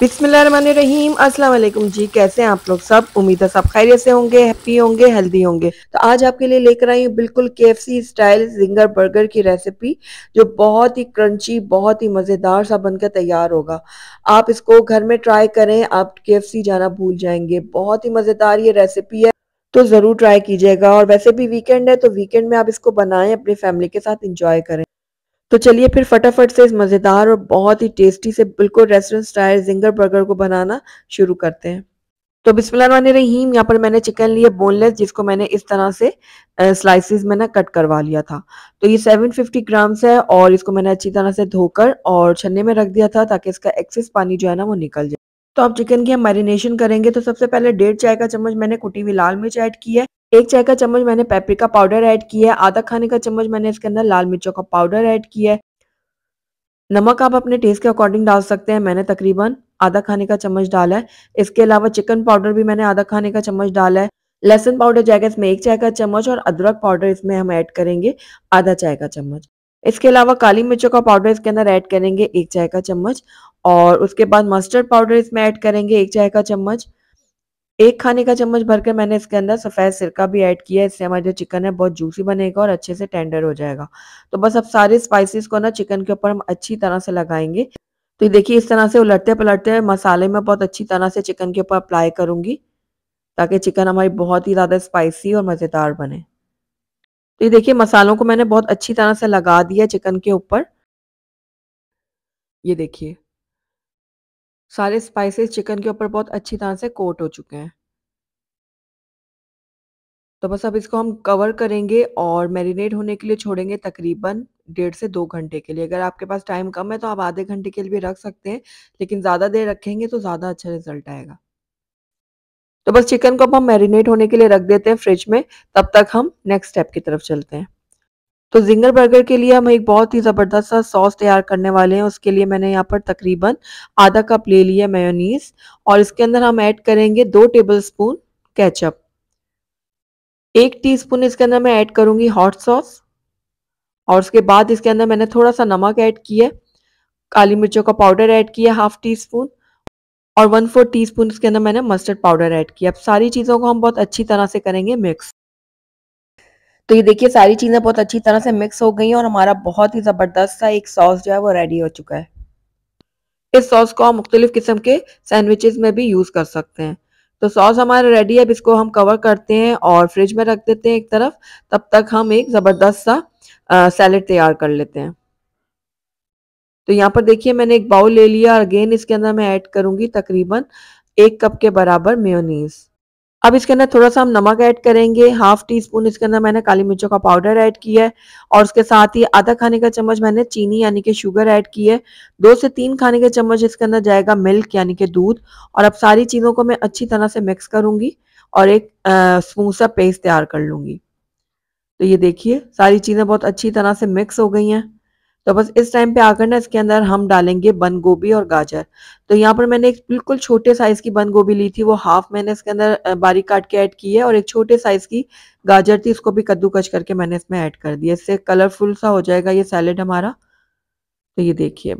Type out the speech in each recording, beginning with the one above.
बिस्मिल्लाम अस्सलाम वालेकुम जी कैसे हैं आप लोग सब उम्मीद है सब खैरियत से होंगे हैप्पी होंगे हेल्दी होंगे तो आज आपके लिए लेकर आई हूँ बिल्कुल केएफसी स्टाइल जिंगर बर्गर की रेसिपी जो बहुत ही क्रंची बहुत ही मज़ेदार सा बनकर तैयार होगा आप इसको घर में ट्राई करें आप केएफसी जाना भूल जाएंगे बहुत ही मज़ेदार ये रेसिपी है तो ज़रूर ट्राई कीजिएगा और वैसे भी वीकेंड है तो वीकेंड में आप इसको बनाएं अपनी फैमिली के साथ इंजॉय करें तो चलिए फिर फटाफट से इस मज़ेदार और बहुत ही टेस्टी से बिल्कुल रेस्टोरेंट स्टाइल जिंगर बर्गर को बनाना शुरू करते हैं तो बिस्मिल्लाह रहीम यहाँ पर मैंने चिकन लिया बोनलेस जिसको मैंने इस तरह से स्लाइसेस में ना कट करवा लिया था तो ये 750 ग्राम्स है और इसको मैंने अच्छी तरह से धोकर और छन्ने में रख दिया था ताकि इसका एक्सेस पानी जो है ना वो निकल जाए तो अब चिकन की हम मैरिनेशन करेंगे तो सबसे पहले डेढ़ चाय का चम्मच मैंने कुटी हुई लाल मिर्च ऐड की है एक चाय का चम्मच मैंने पेपरिका पाउडर ऐड किया है आधा खाने का चम्मच मैंने इसके अंदर लाल मिर्चों का पाउडर ऐड किया है नमक आप अपने टेस्ट के अकॉर्डिंग डाल सकते हैं मैंने तकरीबन आधा खाने का चम्मच डाला है इसके अलावा चिकन पाउडर भी मैंने आधा खाने का चम्मच डाला है लहसुन पाउडर जाएगा इसमें एक चाय का चम्मच और अदरक पाउडर इसमें हम ऐड करेंगे आधा चाय का चम्मच इसके अलावा काली मिर्चों का पाउडर इसके अंदर ऐड करेंगे एक चाय का चम्मच और उसके बाद मस्टर्ड पाउडर इसमें ऐड करेंगे एक चाय का चम्मच एक खाने का चम्मच भर के मैंने इसके अंदर सफ़ेद सिरका भी ऐड किया है इससे हमारा जो चिकन है बहुत जूसी बनेगा और अच्छे से टेंडर हो जाएगा तो बस अब सारे स्पाइसेस को ना चिकन के ऊपर हम अच्छी तरह से लगाएंगे तो देखिए इस तरह से उलटते पलटते मसाले में बहुत अच्छी तरह से चिकन के ऊपर अप्लाई करूंगी ताकि चिकन हमारी बहुत ही ज़्यादा स्पाइसी और मज़ेदार बने तो ये देखिए मसालों को मैंने बहुत अच्छी तरह से लगा दिया चिकन के ऊपर ये देखिए सारे स्पाइसेस चिकन के ऊपर बहुत अच्छी तरह से कोट हो चुके हैं तो बस अब इसको हम कवर करेंगे और मैरिनेट होने के लिए छोड़ेंगे तकरीबन डेढ़ से दो घंटे के लिए अगर आपके पास टाइम कम है तो आप आधे घंटे के लिए भी रख सकते हैं लेकिन ज़्यादा देर रखेंगे तो ज़्यादा अच्छा रिजल्ट आएगा तो बस चिकन को अब हम मैरिनेट होने के लिए रख देते हैं फ्रिज में तब तक हम नेक्स्ट स्टेप की तरफ चलते हैं तो जिंगर बर्गर के लिए हम एक बहुत ही ज़बरदस्त सा सॉस तैयार करने वाले हैं उसके लिए मैंने यहाँ पर तकरीबन आधा कप ले लिया मेयोनीज और इसके अंदर हम ऐड करेंगे दो टेबल स्पून कैचअप एक टीस्पून इसके अंदर मैं ऐड करूंगी हॉट सॉस और उसके बाद इसके अंदर मैंने थोड़ा सा नमक ऐड किया काली मिर्चों का पाउडर ऐड किया हाफ टी स्पून और वन फोर टी स्पून इसके अंदर मैंने मस्टर्ड पाउडर ऐड किया अब सारी चीज़ों को हम बहुत अच्छी तरह से करेंगे मिक्स तो ये देखिए सारी चीज़ें बहुत अच्छी तरह से मिक्स हो गई हैं और हमारा बहुत ही ज़बरदस्त सा एक सॉस जो है वो रेडी हो चुका है इस सॉस को हम मुख्तलिफ़ किस्म के सैंडविचेस में भी यूज़ कर सकते हैं तो सॉस हमारा रेडी है अब इसको हम कवर करते हैं और फ्रिज में रख देते हैं एक तरफ तब तक हम एक ज़बरदस्त सा सैलड तैयार कर लेते हैं तो यहाँ पर देखिए मैंने एक बाउल ले लिया और अगेन इसके अंदर मैं ऐड करूंगी तकरीबन एक कप के बराबर मेयोनीज़ अब इसके अंदर थोड़ा सा हम नमक ऐड करेंगे हाफ टी स्पून इसके अंदर मैंने काली मिर्चों का पाउडर ऐड किया है और उसके साथ ही आधा खाने का चम्मच मैंने चीनी यानी कि शुगर ऐड की है दो से तीन खाने के चम्मच इसके अंदर जाएगा मिल्क यानी कि दूध और अब सारी चीज़ों को मैं अच्छी तरह से मिक्स करूंगी और एक स्मूथ सा पेस्ट तैयार कर लूंगी तो ये देखिए सारी चीज़ें बहुत अच्छी तरह से मिक्स हो गई हैं तो बस इस टाइम पे आकर ना इसके अंदर हम डालेंगे बंद गोभी और गाजर तो यहाँ पर मैंने एक बिल्कुल छोटे साइज़ की बंद गोभी ली थी वो हाफ मैंने इसके अंदर बारीक काट के ऐड की है और एक छोटे साइज़ की गाजर थी इसको भी कद्दूकच करके मैंने इसमें ऐड कर दिया इससे कलरफुल सा हो जाएगा ये सैलेड हमारा तो ये देखिए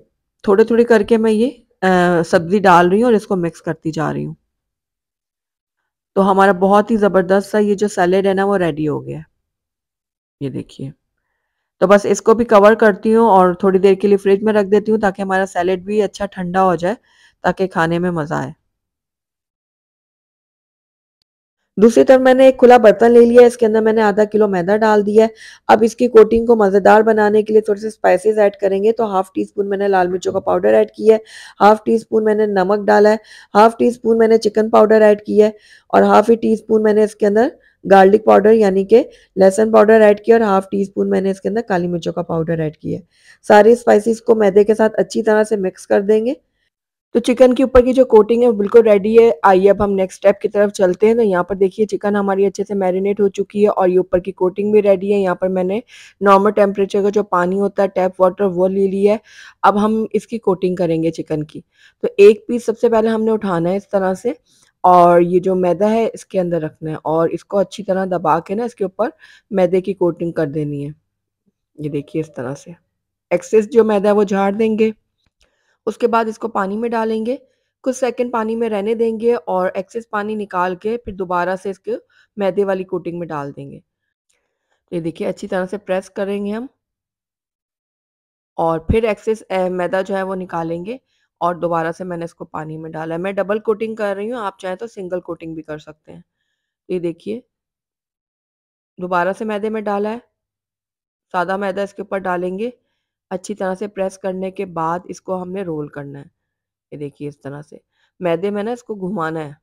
थोड़े थोड़े करके मैं ये सब्ज़ी डाल रही हूँ और इसको मिक्स करती जा रही हूँ तो हमारा बहुत ही ज़बरदस्त सा ये जो सैलेड है ना वो रेडी हो गया ये देखिए तो बस इसको भी कवर करती हूँ और थोड़ी देर के लिए फ्रिज में रख देती हूँ ताकि हमारा सैलेड भी अच्छा ठंडा हो जाए ताकि खाने में मज़ा आए दूसरी तरफ मैंने एक खुला बर्तन ले लिया इसके अंदर मैंने आधा किलो मैदा डाल दिया है अब इसकी कोटिंग को मज़ेदार बनाने के लिए थोड़े से स्पाइसेस ऐड करेंगे तो हाफ टी स्पून मैंने लाल मिर्चों का पाउडर ऐड किया है हाफ टी स्पून मैंने नमक डाला है हाफ टी स्पून मैंने चिकन पाउडर ऐड किया है और हाफ ही टी स्पून मैंने इसके अंदर गार्लिक पाउडर यानी कि लहसन पाउडर ऐड किया और हाफ टी स्पून मैंने इसके अंदर काली मिर्चों का पाउडर ऐड किया सारे स्पाइसिस को मैदे के साथ अच्छी तरह से मिक्स कर देंगे तो चिकन के ऊपर की जो कोटिंग है वो बिल्कुल रेडी है आइए अब हम नेक्स्ट स्टेप की तरफ चलते हैं तो यहाँ पर देखिए चिकन हमारी अच्छे से मैरिनेट हो चुकी है और ये ऊपर की कोटिंग भी रेडी है यहाँ पर मैंने नॉर्मल टेम्परेचर का जो पानी होता है टैप वाटर वो ले लिया है अब हम इसकी कोटिंग करेंगे चिकन की तो एक पीस सबसे पहले हमने उठाना है इस तरह से और ये जो मैदा है इसके अंदर रखना है और इसको अच्छी तरह दबा के ना इसके ऊपर मैदे की कोटिंग कर देनी है ये देखिए इस तरह से एक्सेस जो मैदा है वो झाड़ देंगे उसके बाद इसको पानी में डालेंगे कुछ सेकंड पानी में रहने देंगे और एक्सेस पानी निकाल के फिर दोबारा से इसके मैदे वाली कोटिंग में डाल देंगे ये देखिए अच्छी तरह से प्रेस करेंगे हम और फिर एक्सेस मैदा जो है वो निकालेंगे और दोबारा से मैंने इसको पानी में डाला है मैं डबल कोटिंग कर रही हूँ आप चाहे तो सिंगल कोटिंग भी कर सकते हैं ये देखिए दोबारा से मैदे में डाला है सादा मैदा इसके ऊपर डालेंगे अच्छी तरह से प्रेस करने के बाद इसको हमने रोल करना है ये देखिए इस तरह से मैदे में ना इसको घुमाना है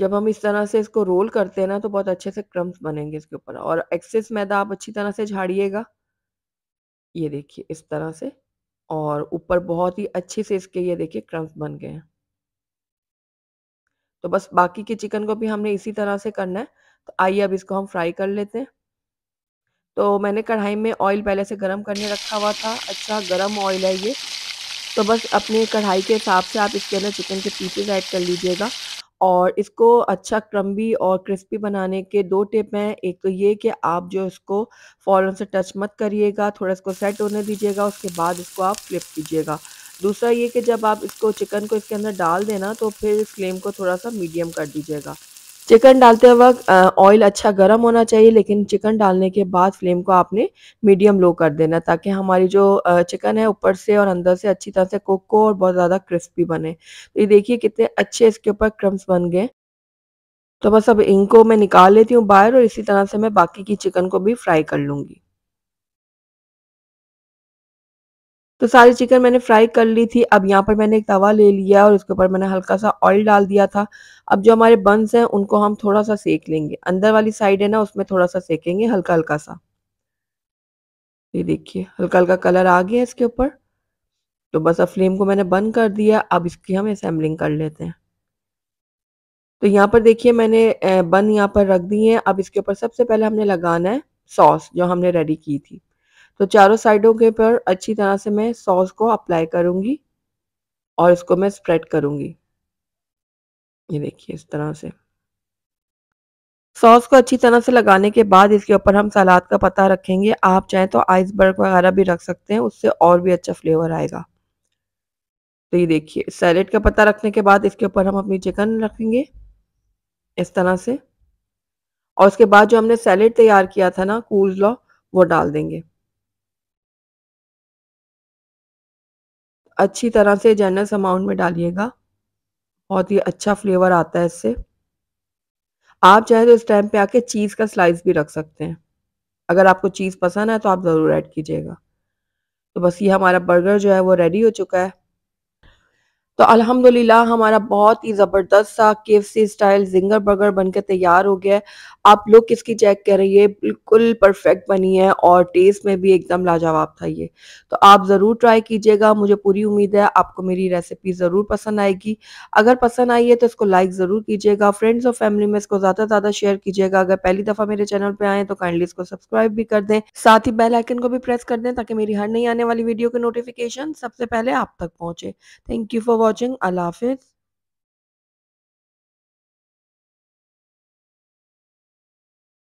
जब हम इस तरह से इसको रोल करते हैं ना तो बहुत अच्छे से क्रम्स बनेंगे इसके ऊपर और एक्सेस मैदा आप अच्छी तरह से झाड़िएगा ये देखिए इस तरह से और ऊपर बहुत ही अच्छे से इसके ये देखिए क्रम्स बन गए हैं तो बस बाकी के चिकन को भी हमने इसी तरह से करना है तो आइए अब इसको हम फ्राई कर लेते हैं तो मैंने कढ़ाई में ऑयल पहले से गर्म करने रखा हुआ था अच्छा गर्म ऑयल है ये तो बस अपने कढ़ाई के हिसाब से आप इसके अंदर चिकन के पीसेज ऐड कर लीजिएगा और इसको अच्छा क्रम्बी और क्रिस्पी बनाने के दो टिप हैं एक तो ये कि आप जो इसको फ़ौरन से टच मत करिएगा थोड़ा इसको सेट होने दीजिएगा उसके बाद इसको आप फ्लिप कीजिएगा दूसरा ये कि जब आप इसको चिकन को इसके अंदर डाल देना तो फिर फ्लेम को थोड़ा सा मीडियम कर दीजिएगा चिकन डालते वक्त ऑयल अच्छा गर्म होना चाहिए लेकिन चिकन डालने के बाद फ्लेम को आपने मीडियम लो कर देना ताकि हमारी जो चिकन है ऊपर से और अंदर से अच्छी तरह से कुक हो और बहुत ज़्यादा क्रिस्पी बने तो ये देखिए कितने अच्छे इसके ऊपर क्रम्स बन गए तो बस अब इनको मैं निकाल लेती हूँ बाहर और इसी तरह से मैं बाकी की चिकन को भी फ्राई कर लूँगी तो सारी चिकन मैंने फ्राई कर ली थी अब यहाँ पर मैंने एक तवा ले लिया और उसके ऊपर मैंने हल्का सा ऑयल डाल दिया था अब जो हमारे बंस हैं उनको हम थोड़ा सा सेक लेंगे अंदर वाली साइड है ना उसमें थोड़ा सा सेकेंगे हल्का हल्का सा ये देखिए हल्का हल्का कलर आ गया इसके ऊपर तो बस अब फ्लेम को मैंने बंद कर दिया अब इसकी हम असेंबलिंग कर लेते हैं तो यहाँ पर देखिए मैंने बन यहाँ पर रख दिए हैं अब इसके ऊपर सबसे पहले हमने लगाना है सॉस जो हमने रेडी की थी तो चारों साइडों के पर अच्छी तरह से मैं सॉस को अप्लाई करूंगी और इसको मैं स्प्रेड करूंगी ये देखिए इस तरह से सॉस को अच्छी तरह से लगाने के बाद इसके ऊपर हम सलाद का पता रखेंगे आप चाहें तो आइसबर्ग वगैरह भी रख सकते हैं उससे और भी अच्छा फ्लेवर आएगा तो ये देखिए सैलेड का पता रखने के बाद इसके ऊपर हम अपनी चिकन रखेंगे इस तरह से और उसके बाद जो हमने सैलेड तैयार किया था ना कूल लॉ वो डाल देंगे अच्छी तरह से जनरस अमाउंट में डालिएगा बहुत ही अच्छा फ्लेवर आता है इससे आप चाहें तो इस टाइम पे आके चीज़ का स्लाइस भी रख सकते हैं अगर आपको चीज़ पसंद है तो आप ज़रूर ऐड कीजिएगा तो बस ये हमारा बर्गर जो है वो रेडी हो चुका है तो अल्हम्दुलिल्लाह हमारा बहुत ही ज़बरदस्त सा के स्टाइल जिंगर बर्गर बनकर तैयार हो गया है आप लोग किसकी चेक कर रही है बिल्कुल परफेक्ट बनी है और टेस्ट में भी एकदम लाजवाब था ये तो आप ज़रूर ट्राई कीजिएगा मुझे पूरी उम्मीद है आपको मेरी रेसिपी ज़रूर पसंद आएगी अगर पसंद आई है तो इसको लाइक ज़रूर कीजिएगा फ्रेंड्स और फैमिली में इसको ज़्यादा से ज़्यादा शेयर कीजिएगा अगर पहली दफ़ा मेरे चैनल पर आए तो काइंडली इसको सब्सक्राइब भी कर दें साथ ही बेलाइकन को भी प्रेस कर दें ताकि मेरी हर नई आने वाली वीडियो की नोटिफिकेशन सबसे पहले आप तक पहुँचे thank you for watching Allah Hafiz.